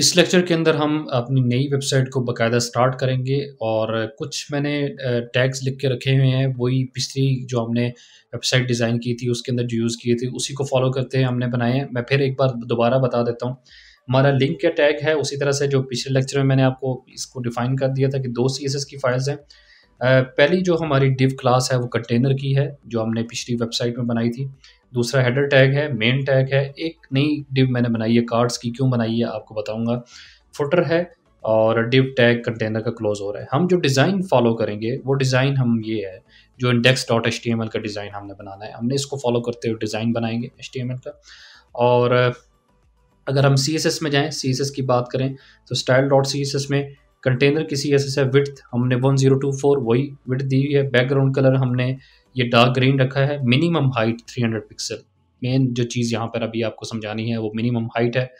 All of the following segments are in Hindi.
इस लेक्चर के अंदर हम अपनी नई वेबसाइट को बकायदा स्टार्ट करेंगे और कुछ मैंने टैग्स लिख के रखे हुए हैं वही पिछली जो हमने वेबसाइट डिज़ाइन की थी उसके अंदर जो यूज़ किए थे उसी को फॉलो करते हैं हमने बनाए हैं मैं फिर एक बार दोबारा बता देता हूँ हमारा लिंक का टैग है उसी तरह से जो पिछले लेक्चर में मैंने आपको इसको डिफ़ाइन कर दिया था कि दो सी की फाइल्स हैं पहली जो हमारी डिव क्लास है वो कंटेनर की है जो हमने पिछली वेबसाइट में बनाई थी दूसरा हेडर टैग है मेन टैग है एक नई डिव मैंने बनाई है कार्ड्स की क्यों बनाई है आपको बताऊंगा फुटर है और डिव टैग कंटेनर का क्लोज हो रहा है हम जो डिज़ाइन फॉलो करेंगे वो डिज़ाइन हम ये है जो index dot H T M L का डिज़ाइन हमने बनाना है हमने इसको फॉलो करते हुए डिज़ाइन बनाएंगे एच टी एम एल का और अगर हम सी एस एस में जाएँ सी एस एस की बात करें तो style dot C S S में कंटेनर की सी एस एस है विथ हमने वन जीरो टू फोर वही विथ दी हुई है बैकग्राउंड कलर हमने ये डार्क ग्रीन रखा है मिनिमम हाइट 300 पिक्सल मेन जो चीज़ यहाँ पर अभी आपको समझानी है वो मिनिमम हाइट है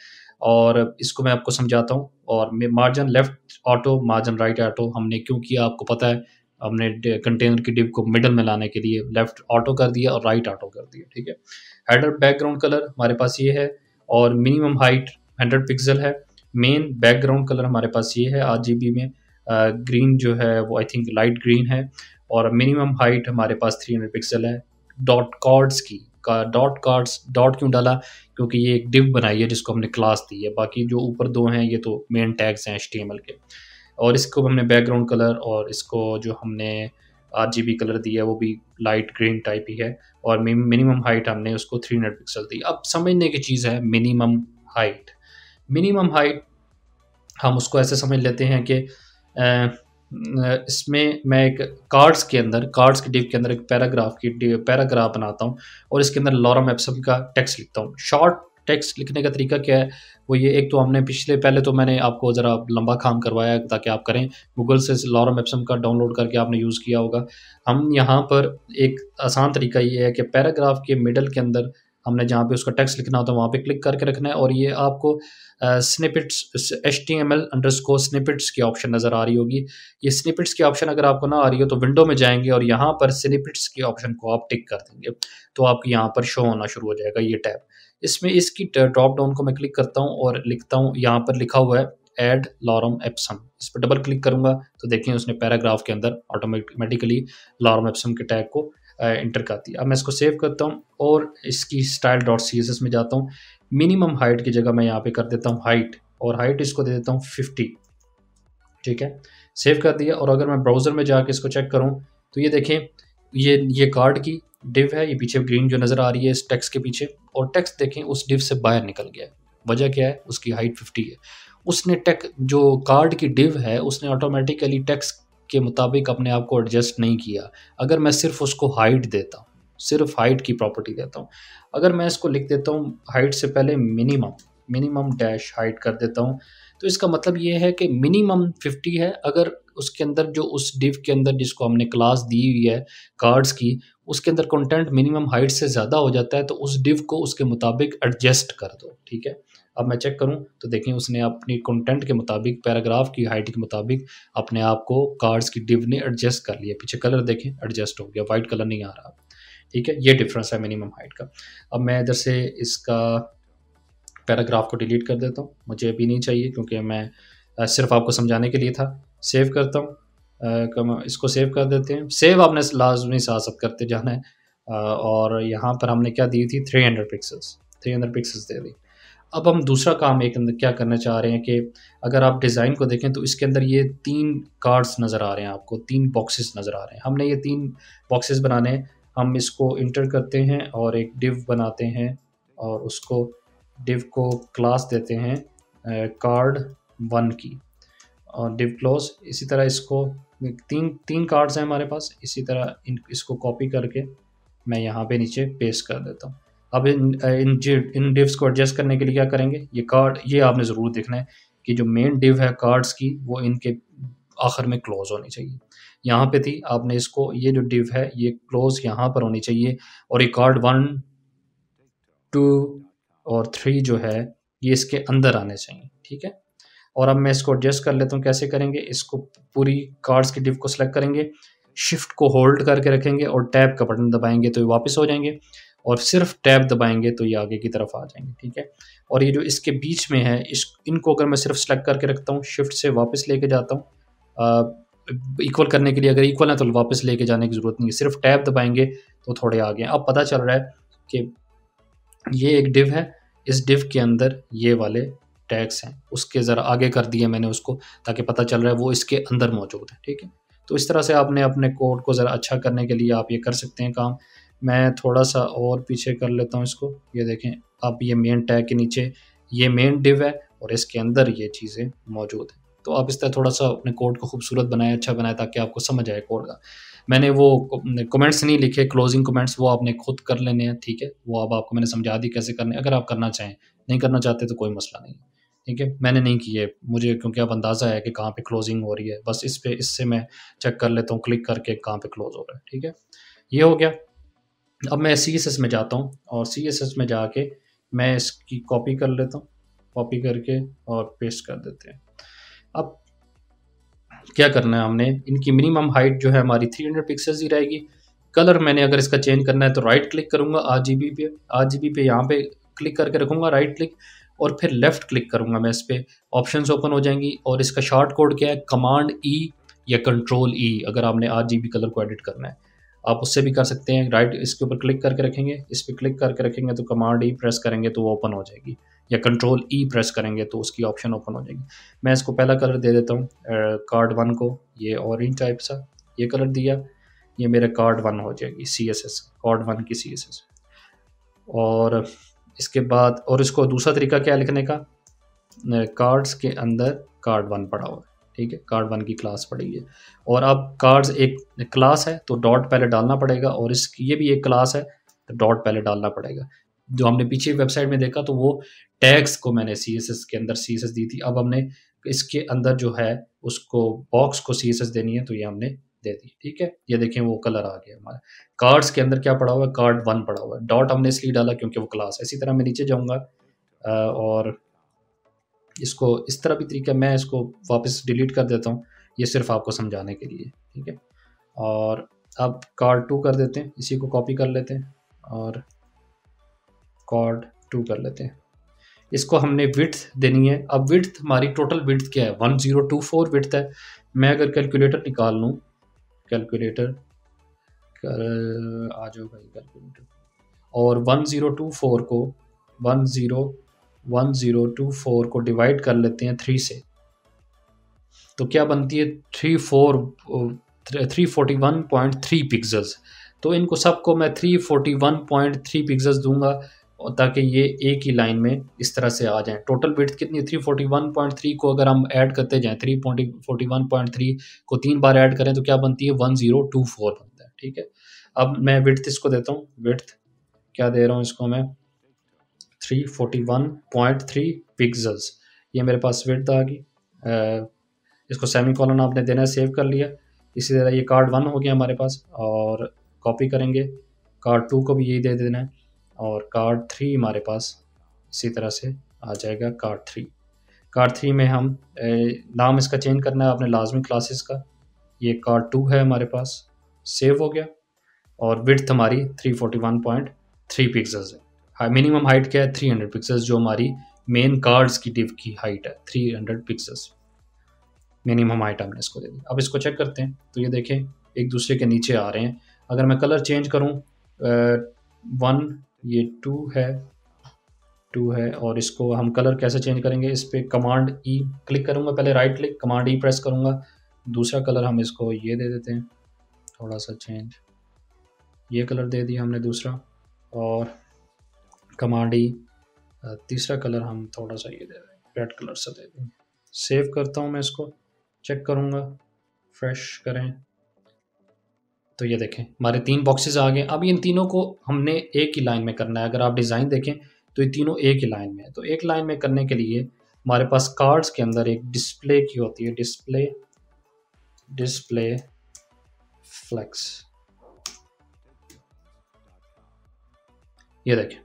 और इसको मैं आपको समझाता हूँ और margin left auto margin right auto हमने क्यों किया आपको पता है हमने कंटेनर की डिप को मिडल में लाने के लिए लेफ्ट ऑटो कर दिया और राइट ऑटो कर दिया ठीक है हेडर बैकग्राउंड कलर हमारे पास ये है और मिनिमम हाइट हंड्रेड पिक्सल है मेन बैकग्राउंड कलर हमारे पास ये है आर में ग्रीन जो है वो आई थिंक लाइट ग्रीन है और मिनिमम हाइट हमारे पास 300 पिक्सल है डॉट कार्ड्स की का डॉट कार्ड्स डॉट क्यों डाला क्योंकि ये एक डिव बनाई है जिसको हमने क्लास दी है बाकी जो ऊपर दो हैं ये तो मेन टैग्स हैं एच के और इसको हमने बैकग्राउंड कलर और इसको जो हमने आर कलर दिया है वो भी लाइट ग्रीन टाइप ही है और मिनिमम हाइट हमने उसको थ्री हंड्रेड पिक्सल दी अब समझने की चीज़ है मिनिमम हाइट मिनिमम हाइट हम उसको ऐसे समझ लेते हैं कि इसमें मैं एक कार्ड्स के अंदर कार्ड्स की डिव के अंदर एक पैराग्राफ की पैराग्राफ बनाता हूँ और इसके अंदर लॉरम एप्सम का टेक्स्ट लिखता हूँ शॉर्ट टेक्स्ट लिखने का तरीका क्या है वो ये एक तो हमने पिछले पहले तो मैंने आपको ज़रा लंबा काम करवाया ताकि आप करें गूगल से लॉरम एप्सम का डाउनलोड करके आपने यूज़ किया होगा हम यहाँ पर एक आसान तरीका ये है कि पैराग्राफ के मिडल के अंदर हमने जहाँ पे उसका टेक्स्ट लिखना होता है वहाँ पे क्लिक करके रखना है और ये आपको snippets H T M L underscore snippets की ऑप्शन नज़र आ रही होगी ये स्निपिट्स की ऑप्शन अगर आपको ना आ रही हो तो विंडो में जाएंगे और यहाँ पर स्निपिट्स की ऑप्शन को आप टिक कर देंगे तो आपके यहाँ पर शो होना शुरू हो जाएगा ये टैब इसमें इसकी ड्रॉप डाउन को मैं क्लिक करता हूँ और लिखता हूँ यहाँ पर लिखा हुआ है एड लॉरम एप्सम इस पर डबल क्लिक करूंगा तो देखें उसने पैराग्राफ के अंदर ऑटोमेटिकली लॉरम एप्सम के टैग को इंटर करती है अब मैं इसको सेव करता हूँ और इसकी स्टाइल डॉट सी में जाता हूँ मिनिमम हाइट की जगह मैं यहाँ पे कर देता हूँ हाइट और हाइट इसको दे देता हूँ फिफ्टी ठीक है सेव कर दिया और अगर मैं ब्राउज़र में जाके इसको चेक करूँ तो ये देखें ये ये कार्ड की डिव है ये पीछे ग्रीन जो नज़र आ रही है इस टेक्स के पीछे और टेक्स देखें उस डिव से बाहर निकल गया है वजह क्या है उसकी हाइट फिफ्टी है उसने टेक जो कार्ड की डिव है उसने ऑटोमेटिकली टेक्स के मुताबिक अपने आप को एडजस्ट नहीं किया अगर मैं सिर्फ उसको हाइट देता हूँ सिर्फ हाइट की प्रॉपर्टी देता हूँ अगर मैं इसको लिख देता हूँ हाइट से पहले मिनिमम मिनिमम डैश हाइट कर देता हूँ तो इसका मतलब ये है कि मिनिमम 50 है अगर उसके अंदर जो उस डिव के अंदर जिसको हमने क्लास दी हुई है कार्ड्स की उसके अंदर कंटेंट मिनिमम हाइट से ज़्यादा हो जाता है तो उस डिव को उसके मुताबिक एडजस्ट कर दो ठीक है अब मैं चेक करूं तो देखें उसने अपनी कंटेंट के मुताबिक पैराग्राफ की हाइट के मुताबिक अपने आप को कार्ड्स की डिब ने एडजस्ट कर लिया पीछे कलर देखें एडजस्ट हो गया वाइट कलर नहीं आ रहा ठीक है ये डिफरेंस है मिनिमम हाइट का अब मैं इधर से इसका पैराग्राफ को डिलीट कर देता हूँ मुझे अभी नहीं चाहिए क्योंकि मैं सिर्फ आपको समझाने के लिए था सेव करता हूँ इसको सेव कर देते हैं सेव आपने लाजमी सब करते जाना है और यहाँ पर हमने क्या दी थी 300 पिक्सल्स 300 पिक्सल्स दे दी अब हम दूसरा काम एक अंदर क्या करना चाह रहे हैं कि अगर आप डिज़ाइन को देखें तो इसके अंदर ये तीन कार्ड्स नज़र आ रहे हैं आपको तीन बॉक्सेस नज़र आ रहे हैं हमने ये तीन बॉक्सेस बनाने हैं हम इसको इंटर करते हैं और एक डिव बनाते हैं और उसको डिव को क्लास देते हैं कार्ड वन की और डिव क्लोज इसी तरह इसको तीन तीन कार्ड्स हैं हमारे पास इसी तरह इन इसको कॉपी करके मैं यहाँ पे नीचे पेस्ट कर देता हूँ अब इन इन इन डिव्स को एडजस्ट करने के लिए क्या करेंगे ये कार्ड ये आपने ज़रूर देखना है कि जो मेन डिव है कार्ड्स की वो इनके आखिर में क्लोज होनी चाहिए यहाँ पे थी आपने इसको ये जो डिव है ये क्लोज यहाँ पर होनी चाहिए और ये कार्ड वन टू और थ्री जो है ये इसके अंदर आने चाहिए ठीक है और अब मैं इसको एडजस्ट कर लेता हूँ कैसे करेंगे इसको पूरी कार्ड्स की डिव को सिलेक्ट करेंगे शिफ्ट को होल्ड करके रखेंगे और टैब का बटन दबाएंगे तो ये वापस हो जाएंगे और सिर्फ टैब दबाएंगे तो ये आगे की तरफ आ जाएंगे ठीक है और ये जो इसके बीच में है इस इनको अगर मैं सिर्फ सेलेक्ट करके रखता हूँ शिफ्ट से वापस लेके जाता हूँ इक्वल करने के लिए अगर इक्वल है तो वापस लेके जाने की ज़रूरत नहीं है सिर्फ टैब दबाएंगे तो थोड़े आगे अब पता चल रहा है कि ये एक डिव है इस डिव के अंदर ये वाले टैग्स हैं उसके ज़रा आगे कर दिए मैंने उसको ताकि पता चल रहा है वो इसके अंदर मौजूद है ठीक है तो इस तरह से आपने अपने कोड को ज़रा अच्छा करने के लिए आप ये कर सकते हैं काम मैं थोड़ा सा और पीछे कर लेता हूँ इसको ये देखें अब ये मेन टैग के नीचे ये मेन डिव है और इसके अंदर ये चीज़ें मौजूद हैं तो आप इस तरह थोड़ा सा अपने कोड को खूबसूरत बनाए अच्छा बनाए ताकि आपको समझ आए कोड का मैंने वो कमेंट्स नहीं लिखे क्लोजिंग कमेंट्स वो आपने खुद कर लेने हैं ठीक है वो अब आपको मैंने समझा दी कैसे करने अगर आप करना चाहें नहीं करना चाहते तो कोई मसला नहीं ठीक है मैंने नहीं किए मुझे क्योंकि अब अंदाज़ा है कि कहाँ पर क्लोजिंग हो रही है बस इस पर इससे मैं चेक कर लेता हूँ क्लिक करके कहाँ पे क्लोज हो रहा है ठीक है ये हो गया अब मैं सी एस एस में जाता हूँ और सी एस एस में जाके मैं इसकी कॉपी कर लेता हूँ कॉपी करके और पेस्ट कर देते हैं अब क्या करना है हमने इनकी मिनिमम हाइट जो है हमारी 300 पिक्सल्स ही रहेगी कलर मैंने अगर इसका चेंज करना है तो राइट क्लिक करूँगा आर जी बी पे आर जी बी पे यहाँ पे क्लिक करके रखूँगा राइट क्लिक और फिर लेफ़्ट क्लिक करूँगा मैं इस पर ऑप्शन ओपन हो जाएंगी और इसका शॉर्ट कोड क्या है कमांड ई e या कंट्रोल ई e, अगर आपने आर जी बी कलर को एडिट करना है आप उससे भी कर सकते हैं राइट इसके ऊपर क्लिक करके रखेंगे इस पर क्लिक करके रखेंगे तो कमांड ई प्रेस करेंगे तो वो ओपन हो जाएगी या कंट्रोल ई प्रेस करेंगे तो उसकी ऑप्शन ओपन हो जाएगी मैं इसको पहला कलर दे देता हूँ कार्ड वन को ये ऑरेंज टाइप सा ये कलर दिया ये मेरा कार्ड वन हो जाएगी C S S card one की सी एस एस और इसके बाद और इसको दूसरा तरीका क्या लिखने का कार्ड्स के अंदर कार्ड वन पड़ा हुआ है ठीक है कार्ड वन की क्लास पड़ी है और अब कार्ड्स एक क्लास है तो डॉट पहले डालना पड़ेगा और इस ये भी एक क्लास है तो डॉट पहले डालना पड़ेगा जो हमने पीछे वेबसाइट में देखा तो वो टैग्स को मैंने सी के अंदर सी दी थी अब हमने इसके अंदर जो है उसको बॉक्स को सी देनी है तो ये हमने दे दी ठीक है ये देखें वो कलर आ गया हमारा कार्ड्स के अंदर क्या पड़ा हुआ है कार्ड वन पड़ा हुआ है डॉट हमने इसलिए डाला क्योंकि वो क्लास है इसी तरह मैं नीचे जाऊँगा और इसको इस तरह भी तरीका मैं इसको वापस डिलीट कर देता हूँ ये सिर्फ आपको समझाने के लिए ठीक है और अब कार्ड टू कर देते हैं इसी को कॉपी कर लेते हैं और कार्ड टू कर लेते हैं इसको हमने विथ देनी है अब विथ हमारी टोटल विथ क्या है one zero two four with है मैं अगर कैलकुलेटर निकाल लूँ कैलकुलेटर कर आ जाओ भाई कैलकुलेटर और वन ज़ीरो टू फोर को one zero one zero two four को डिवाइड कर लेते हैं थ्री से तो क्या बनती है three four three forty one point three pixels तो इनको सबको मैं three forty one point three pixels दूंगा ताकि ये एक ही लाइन में इस तरह से आ जाएं टोटल बिट्स कितनी three forty one point three को अगर हम ऐड करते जाएं three forty one point three को तीन बार ऐड करें तो क्या बनती है वन ज़ीरो टू फोर बनता है ठीक है अब मैं विड्थ इसको देता हूँ विड्थ क्या दे रहा हूँ इसको मैं three forty one point three pixels ये मेरे पास विड्थ आ गई इसको सेमी कॉलन आपने देना है सेव कर लिया इसी तरह ये कार्ड वन हो गया हमारे पास और कॉपी करेंगे कार्ड टू को भी यही दे देना है और कार्ड थ्री हमारे पास इसी तरह से आ जाएगा कार्ड थ्री कार्ड थ्री में हम ए, नाम इसका चेंज करना है अपने लाजमी क्लासेस का ये कार्ड टू है हमारे पास सेव हो गया और विड्थ हमारी three forty one point three pixels है मिनिमम हाइट क्या है 300 पिक्सल्स जो हमारी मेन कार्ड्स की डिव की हाइट है 300 पिक्सल्स मिनिमम हाइट हमने इसको दे दी अब इसको चेक करते हैं तो ये देखें एक दूसरे के नीचे आ रहे हैं अगर मैं कलर चेंज करूँ वन ये टू है टू है और इसको हम कलर कैसे चेंज करेंगे इस पर कमांड ई क्लिक करूँगा पहले right click command E press करूँगा दूसरा कलर हम इसको ये दे देते हैं थोड़ा सा चेंज ये कलर दे दिया हमने दूसरा और कमांडी तीसरा कलर हम थोड़ा सा ये दे रहे रेड कलर से दे देंगे सेव करता हूँ मैं इसको चेक करूँगा फ्रेश करें तो ये देखें हमारे तीन बॉक्सेस आ गए अब इन तीनों को हमने एक ही लाइन में करना है अगर आप डिज़ाइन देखें तो ये तीनों एक ही लाइन में है तो एक लाइन में करने के लिए हमारे पास कार्ड्स के अंदर एक डिस्प्ले की होती है डिस्प्ले डिस्प्ले फ्लेक्स ये देखें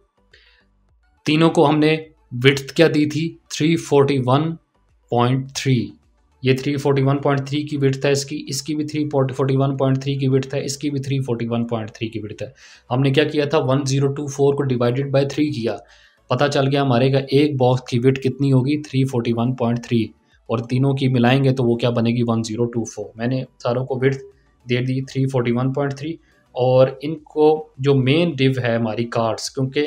तीनों को हमने विथ क्या दी थी 341.3 ये 341.3 की विथ है इसकी इसकी भी 341.3 की विथ है इसकी भी 341.3 की विड्थ है हमने क्या किया था 1024 को डिवाइडेड बाय थ्री किया पता चल गया हमारे का एक बॉक्स की विथ कितनी होगी 341.3 और तीनों की मिलाएंगे तो वो क्या बनेगी 1024 मैंने सारों को विड्थ दे दी 341.3 और इनको जो मेन डिव है हमारी कार्ड्स क्योंकि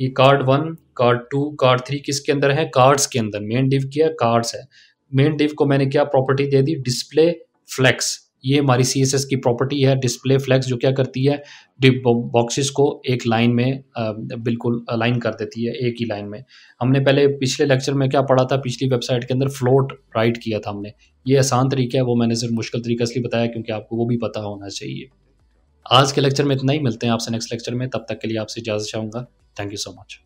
ये card one card two card three किसके अंदर है कार्ड्स के अंदर मेन डिव क्या कार्ड्स है मेन डिव को मैंने क्या प्रॉपर्टी दे दी डिस्प्ले फ्लैक्स ये हमारी सी की प्रॉपर्टी है डिस्प्ले फ्लैक्स जो क्या करती है डिप बॉक्सेस को एक लाइन में बिल्कुल अलाइन कर देती है एक ही लाइन में हमने पहले पिछले लेक्चर में क्या पढ़ा था पिछली वेबसाइट के अंदर फ्लोट राइट किया था हमने ये आसान तरीका है वो मैंने सिर्फ मुश्किल तरीके इसलिए बताया क्योंकि आपको वो भी पता होना चाहिए आज के लेक्चर में इतना ही मिलते हैं आपसे नेक्स्ट लेक्चर में तब तक के लिए आपसे इजाज़त चाहूँगा Thank you so much.